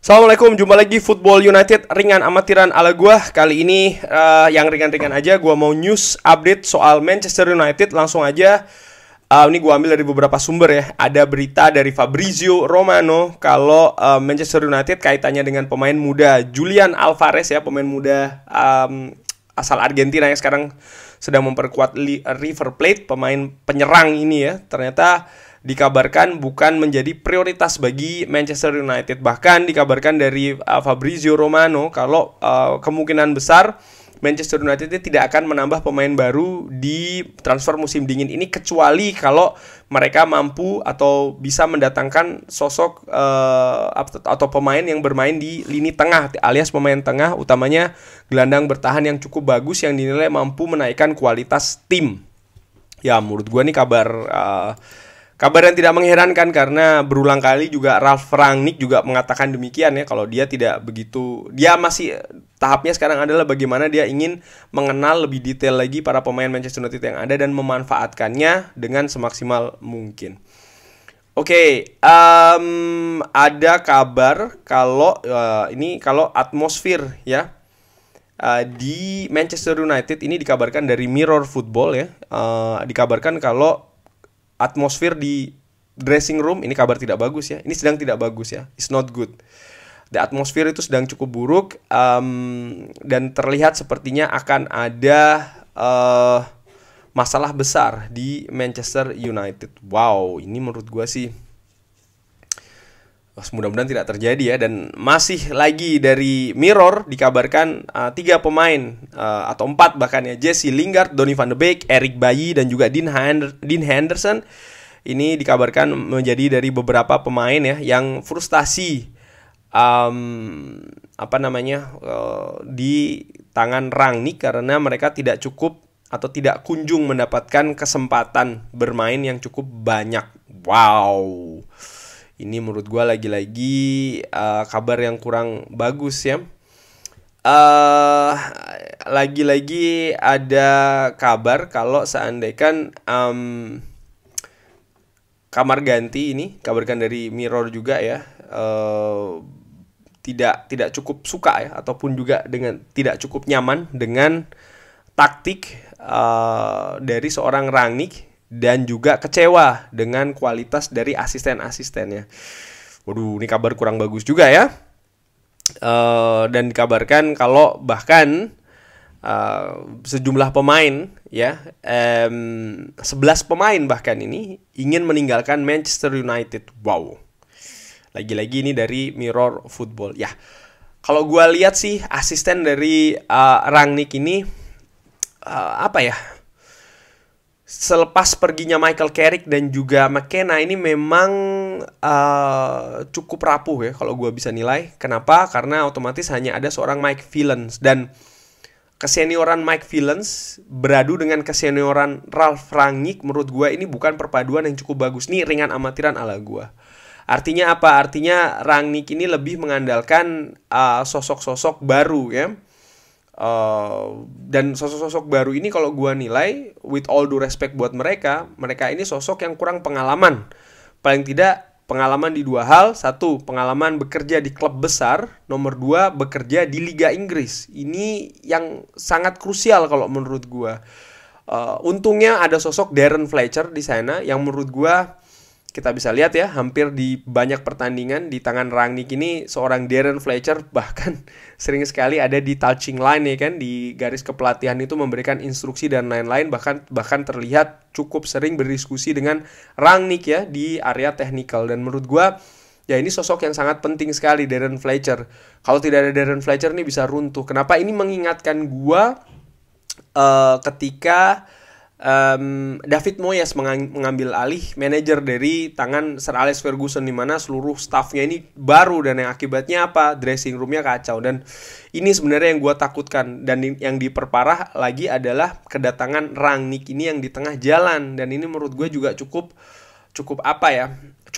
Assalamualaikum, jumpa lagi Football United ringan amatiran ala gua. Kali ini uh, yang ringan-ringan aja gua mau news update soal Manchester United langsung aja. Uh, ini gua ambil dari beberapa sumber ya. Ada berita dari Fabrizio Romano kalau uh, Manchester United kaitannya dengan pemain muda Julian Alvarez ya, pemain muda um, asal Argentina yang sekarang sedang memperkuat River Plate, pemain penyerang ini ya. Ternyata dikabarkan bukan menjadi prioritas bagi Manchester United. Bahkan dikabarkan dari uh, Fabrizio Romano kalau uh, kemungkinan besar Manchester United tidak akan menambah pemain baru di transfer musim dingin ini kecuali kalau mereka mampu atau bisa mendatangkan sosok uh, atau pemain yang bermain di lini tengah alias pemain tengah utamanya gelandang bertahan yang cukup bagus yang dinilai mampu menaikkan kualitas tim. Ya menurut gue nih kabar uh, Kabar yang tidak mengherankan karena berulang kali juga Ralf Rangnick juga mengatakan demikian ya kalau dia tidak begitu dia masih tahapnya sekarang adalah bagaimana dia ingin mengenal lebih detail lagi para pemain Manchester United yang ada dan memanfaatkannya dengan semaksimal mungkin. Oke, okay, um, ada kabar kalau uh, ini kalau atmosfer ya uh, di Manchester United ini dikabarkan dari Mirror Football ya, uh, dikabarkan kalau atmosfer di dressing room ini kabar tidak bagus ya. Ini sedang tidak bagus ya. It's not good. The atmosphere itu sedang cukup buruk um, dan terlihat sepertinya akan ada uh, masalah besar di Manchester United. Wow, ini menurut gua sih mudah-mudahan tidak terjadi ya dan masih lagi dari Mirror dikabarkan uh, tiga pemain uh, atau empat bahkan ya Jesse Lingard, Donny van de Beek, Eric Bayi dan juga Dean, Hander Dean Henderson ini dikabarkan menjadi dari beberapa pemain ya yang frustasi um, apa namanya uh, di tangan Rangnick karena mereka tidak cukup atau tidak kunjung mendapatkan kesempatan bermain yang cukup banyak. Wow. Ini menurut gue lagi-lagi uh, kabar yang kurang bagus ya. lagi eh, lagi-lagi ada kabar kalau seandainya um, kamar ganti ini kabarkan dari Mirror juga ya uh, tidak tidak cukup suka ya ataupun juga dengan tidak cukup nyaman dengan taktik uh, dari seorang Rangnick dan juga kecewa dengan kualitas dari asisten-asistennya. Waduh, ini kabar kurang bagus juga ya. Uh, dan dikabarkan kalau bahkan uh, sejumlah pemain ya, um, 11 pemain bahkan ini ingin meninggalkan Manchester United. Wow. Lagi-lagi ini dari Mirror Football. Ya. Kalau gue lihat sih asisten dari uh, Rangnick ini uh, apa ya? selepas perginya Michael Carrick dan juga McKenna ini memang uh, cukup rapuh ya kalau gue bisa nilai. Kenapa? Karena otomatis hanya ada seorang Mike Villens dan kesenioran Mike Villens beradu dengan kesenioran Ralph Rangnick menurut gue ini bukan perpaduan yang cukup bagus. Nih ringan amatiran ala gue. Artinya apa? Artinya Rangnick ini lebih mengandalkan eh, sosok-sosok uh, sosok -sosok baru ya Uh, dan sosok-sosok baru ini kalau gua nilai with all due respect buat mereka, mereka ini sosok yang kurang pengalaman. Paling tidak pengalaman di dua hal. Satu, pengalaman bekerja di klub besar. Nomor dua, bekerja di Liga Inggris. Ini yang sangat krusial kalau menurut gua. Uh, untungnya ada sosok Darren Fletcher di sana yang menurut gua kita bisa lihat ya hampir di banyak pertandingan di tangan Rangnick ini seorang Darren Fletcher bahkan sering sekali ada di touching line ya kan di garis kepelatihan itu memberikan instruksi dan lain-lain bahkan bahkan terlihat cukup sering berdiskusi dengan Rangnick ya di area technical dan menurut gua ya ini sosok yang sangat penting sekali Darren Fletcher. Kalau tidak ada Darren Fletcher ini bisa runtuh. Kenapa ini mengingatkan gua uh, ketika um, David Moyes mengambil alih manajer dari tangan Sir Alex Ferguson di mana seluruh staffnya ini baru dan yang akibatnya apa dressing roomnya kacau dan ini sebenarnya yang gue takutkan dan yang diperparah lagi adalah kedatangan Rangnick ini yang di tengah jalan dan ini menurut gue juga cukup cukup apa ya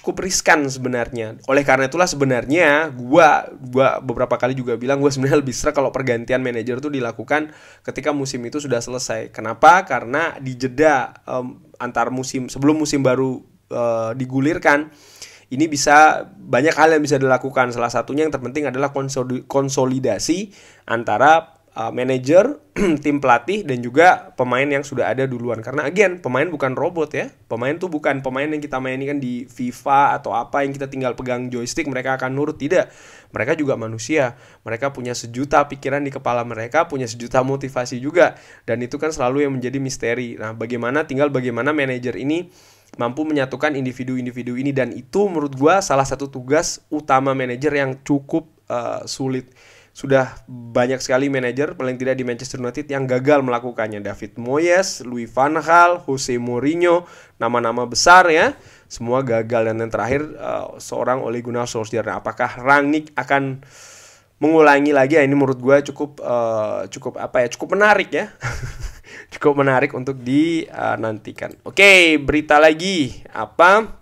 cukup riskan sebenarnya. Oleh karena itulah sebenarnya gua gua beberapa kali juga bilang gua sebenarnya lebih serak kalau pergantian manajer itu dilakukan ketika musim itu sudah selesai. Kenapa? Karena di jeda um, antar musim sebelum musim baru uh, digulirkan ini bisa banyak hal yang bisa dilakukan. Salah satunya yang terpenting adalah konsolidasi antara uh, manajer, tim pelatih dan juga pemain yang sudah ada duluan. Karena again, pemain bukan robot ya. Pemain tuh bukan pemain yang kita mainkan di FIFA atau apa yang kita tinggal pegang joystick mereka akan nurut tidak. Mereka juga manusia. Mereka punya sejuta pikiran di kepala mereka, punya sejuta motivasi juga dan itu kan selalu yang menjadi misteri. Nah, bagaimana tinggal bagaimana manajer ini mampu menyatukan individu-individu ini dan itu menurut gua salah satu tugas utama manajer yang cukup uh, sulit sudah banyak sekali manajer paling tidak di Manchester United yang gagal melakukannya. David Moyes, Louis van Gaal, Jose Mourinho, nama-nama besar ya, semua gagal dan yang terakhir uh, seorang Ole Gunnar Solskjaer. Nah, apakah Rangnick akan mengulangi lagi? Ya, ini menurut gue cukup uh, cukup apa ya? Cukup menarik ya. cukup menarik untuk dinantikan. Eh, Oke, berita lagi apa?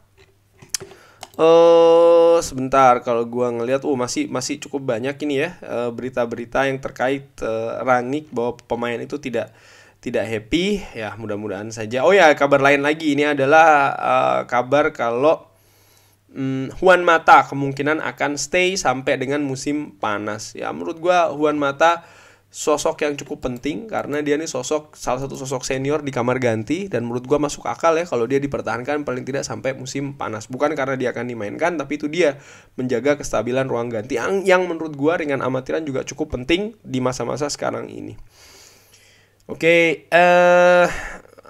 uh, sebentar kalau gua ngelihat uh oh, masih masih cukup banyak ini ya eh, berita-berita uh, yang terkait uh, eh, Ranik bahwa pemain itu tidak tidak happy ya mudah-mudahan saja oh ya kabar lain lagi ini adalah uh, kabar kalau um, Juan Mata kemungkinan akan stay sampai dengan musim panas ya menurut gua Juan Mata sosok yang cukup penting karena dia nih sosok salah satu sosok senior di kamar ganti dan menurut gua masuk akal ya kalau dia dipertahankan paling tidak sampai musim panas bukan karena dia akan dimainkan tapi itu dia menjaga kestabilan ruang ganti yang, yang menurut gua ringan amatiran juga cukup penting di masa-masa sekarang ini oke okay, eh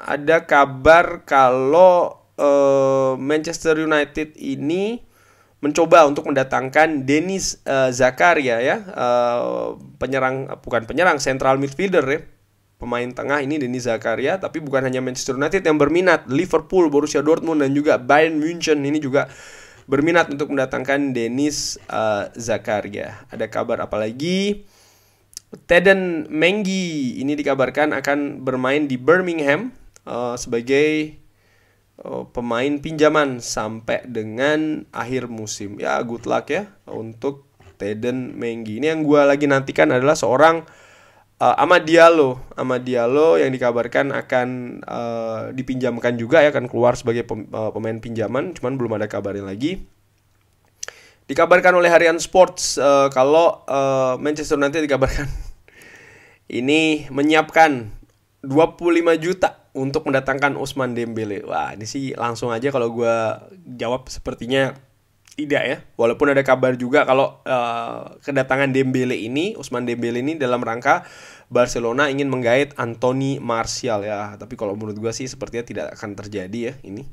ada kabar kalau uh, Manchester United ini mencoba untuk mendatangkan Denis uh, Zakaria ya uh, penyerang bukan penyerang central midfielder ya pemain tengah ini Denis Zakaria tapi bukan hanya Manchester United yang berminat Liverpool Borussia Dortmund dan juga Bayern München ini juga berminat untuk mendatangkan Denis uh, Zakaria ada kabar apa lagi Teden Mengi ini dikabarkan akan bermain di Birmingham uh, sebagai Oh, pemain pinjaman sampai dengan akhir musim. Ya, good luck ya untuk Teden Menggi. Ini yang gue lagi nantikan adalah seorang uh, Ahmad Diallo, Ahmad Diallo yang dikabarkan akan uh, dipinjamkan juga ya akan keluar sebagai eh, pemain pinjaman, cuman belum ada kabarnya lagi. Dikabarkan oleh Harian Sports uh, kalau uh, Manchester nanti dikabarkan ini menyiapkan 25 juta untuk mendatangkan Usman Dembele. Wah, ini sih langsung aja kalau gue jawab sepertinya tidak ya. Walaupun ada kabar juga kalau uh, kedatangan Dembele ini, Usman Dembele ini dalam rangka Barcelona ingin menggait Anthony Martial ya. Tapi kalau menurut gue sih sepertinya tidak akan terjadi ya ini.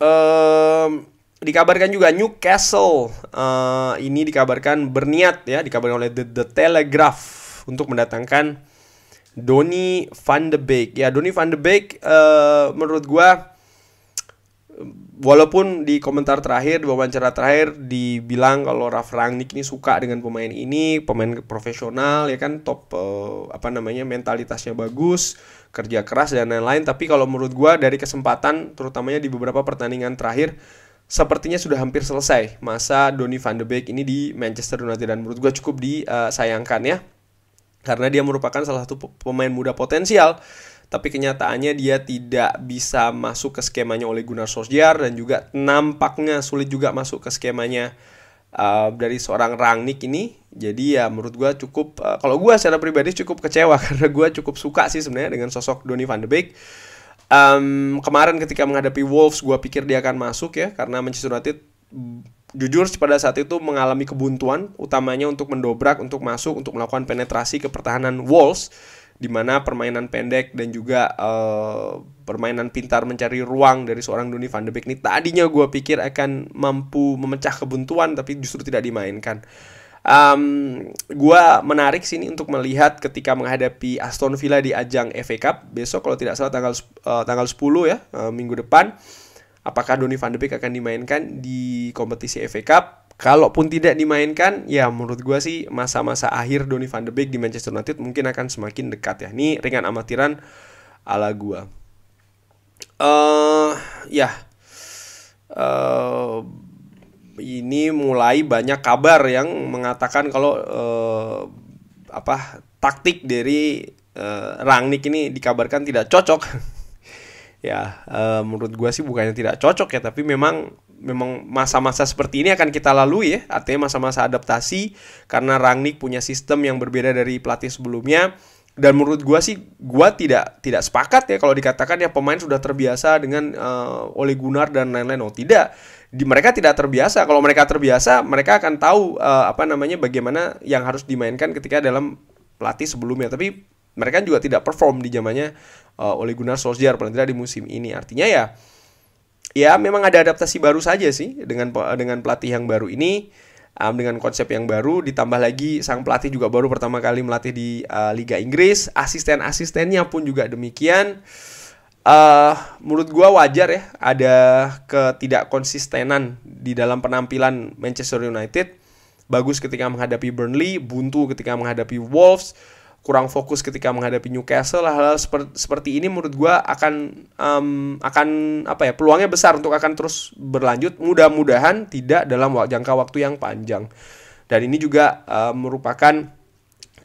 Um, dikabarkan juga Newcastle uh, ini dikabarkan berniat ya, dikabarkan oleh The, The Telegraph untuk mendatangkan Donny Van de Beek. Ya, Donny Van de Beek uh, menurut gua walaupun di komentar terakhir, di wawancara terakhir dibilang kalau Raf Rangnick ini suka dengan pemain ini, pemain profesional ya kan top uh, apa namanya mentalitasnya bagus, kerja keras dan lain-lain, tapi kalau menurut gua dari kesempatan terutamanya di beberapa pertandingan terakhir sepertinya sudah hampir selesai masa Donny van de Beek ini di Manchester United dan menurut gua cukup disayangkan eh, ya karena dia merupakan salah satu pemain muda potensial tapi kenyataannya dia tidak bisa masuk ke skemanya oleh Gunnar Solskjaer dan juga nampaknya sulit juga masuk ke skemanya uh, dari seorang Rangnick ini jadi ya menurut gue cukup uh, kalau gue secara pribadi cukup kecewa karena gue cukup suka sih sebenarnya dengan sosok Donny van de Beek um, kemarin ketika menghadapi Wolves gue pikir dia akan masuk ya karena Manchester United jujur pada saat itu mengalami kebuntuan utamanya untuk mendobrak untuk masuk untuk melakukan penetrasi ke pertahanan Wolves di mana permainan pendek dan juga uh, permainan pintar mencari ruang dari seorang Donny van de Beek ini tadinya gue pikir akan mampu memecah kebuntuan tapi justru tidak dimainkan. Um, gue menarik sini untuk melihat ketika menghadapi Aston Villa di ajang FA Cup besok kalau tidak salah tanggal uh, tanggal 10 ya uh, minggu depan apakah Donny van de Beek akan dimainkan di kompetisi FA Cup. Kalaupun tidak dimainkan, ya menurut gue sih masa-masa akhir Donny van de Beek di Manchester United mungkin akan semakin dekat ya. Ini ringan amatiran ala gue. Uh, ya, yeah. uh, ini mulai banyak kabar yang mengatakan kalau uh, apa taktik dari uh, Rangnick ini dikabarkan tidak cocok ya uh, menurut gue sih bukannya tidak cocok ya tapi memang memang masa-masa seperti ini akan kita lalui ya artinya masa-masa adaptasi karena Rangnick punya sistem yang berbeda dari pelatih sebelumnya dan menurut gue sih gue tidak tidak sepakat ya kalau dikatakan ya pemain sudah terbiasa dengan uh, Ole Gunnar dan lain-lain oh tidak di mereka tidak terbiasa kalau mereka terbiasa mereka akan tahu uh, apa namanya bagaimana yang harus dimainkan ketika dalam pelatih sebelumnya tapi mereka juga tidak perform di zamannya uh, eh, oleh Gunnar Solskjaer paling tidak di musim ini. Artinya ya ya memang ada adaptasi baru saja sih dengan dengan pelatih yang baru ini um, dengan konsep yang baru ditambah lagi sang pelatih juga baru pertama kali melatih di uh, Liga Inggris, asisten-asistennya pun juga demikian. Uh, menurut gua wajar ya ada ketidakkonsistenan di dalam penampilan Manchester United. Bagus ketika menghadapi Burnley, buntu ketika menghadapi Wolves, kurang fokus ketika menghadapi Newcastle hal-hal seperti, ini menurut gue akan um, akan apa ya peluangnya besar untuk akan terus berlanjut mudah-mudahan tidak dalam jangka waktu yang panjang dan ini juga um, merupakan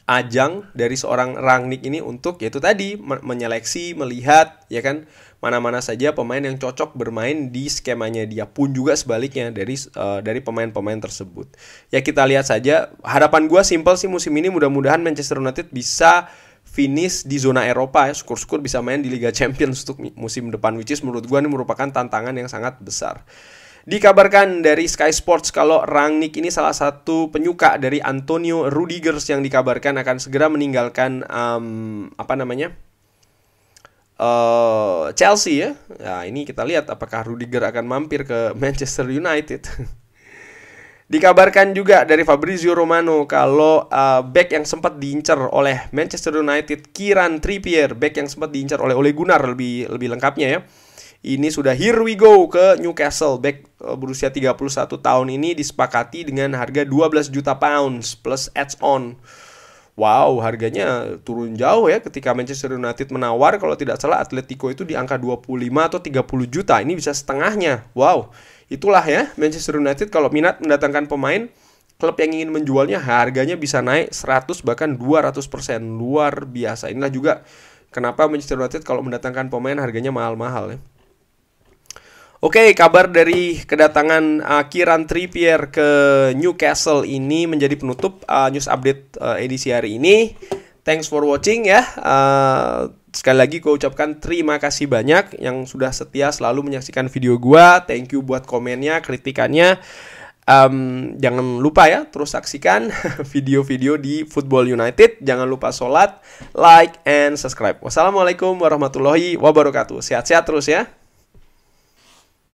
ajang dari seorang Rangnick ini untuk yaitu tadi menyeleksi melihat ya kan mana-mana saja pemain yang cocok bermain di skemanya dia pun juga sebaliknya dari uh, dari pemain-pemain tersebut. Ya kita lihat saja. Harapan gue simpel sih musim ini mudah-mudahan Manchester United bisa finish di zona Eropa ya syukur-syukur bisa main di Liga Champions untuk musim depan which is menurut gue ini merupakan tantangan yang sangat besar. Dikabarkan dari Sky Sports kalau Rangnick ini salah satu penyuka dari Antonio Rudiger yang dikabarkan akan segera meninggalkan um, apa namanya uh, Chelsea ya. Nah, ini kita lihat apakah Rudiger akan mampir ke Manchester United. Dikabarkan juga dari Fabrizio Romano kalau uh, back yang sempat diincar oleh Manchester United Kiran Trippier, back yang sempat diincar oleh Ole Gunnar lebih lebih lengkapnya ya. Ini sudah here we go ke Newcastle back eh, berusia 31 tahun ini disepakati dengan harga 12 juta pounds plus adds on wow harganya turun jauh ya ketika Manchester United menawar kalau tidak salah Atletico itu di angka 25 atau 30 juta. Ini bisa setengahnya. Wow. Itulah ya Manchester United kalau minat mendatangkan pemain klub yang ingin menjualnya harganya bisa naik 100 bahkan 200% persen. luar biasa. Inilah juga kenapa Manchester United kalau mendatangkan pemain harganya mahal-mahal ya. Oke, okay, kabar dari kedatangan uh, Kiran Trippier ke Newcastle ini menjadi penutup uh, news update uh, edisi hari ini. Thanks for watching ya. Uh, sekali lagi gue ucapkan terima kasih banyak yang sudah setia selalu menyaksikan video gua. Thank you buat komennya, kritikannya. Um, jangan lupa ya, terus saksikan video-video di Football United. Jangan lupa sholat, like, and subscribe. Wassalamualaikum warahmatullahi wabarakatuh. Sehat-sehat terus ya.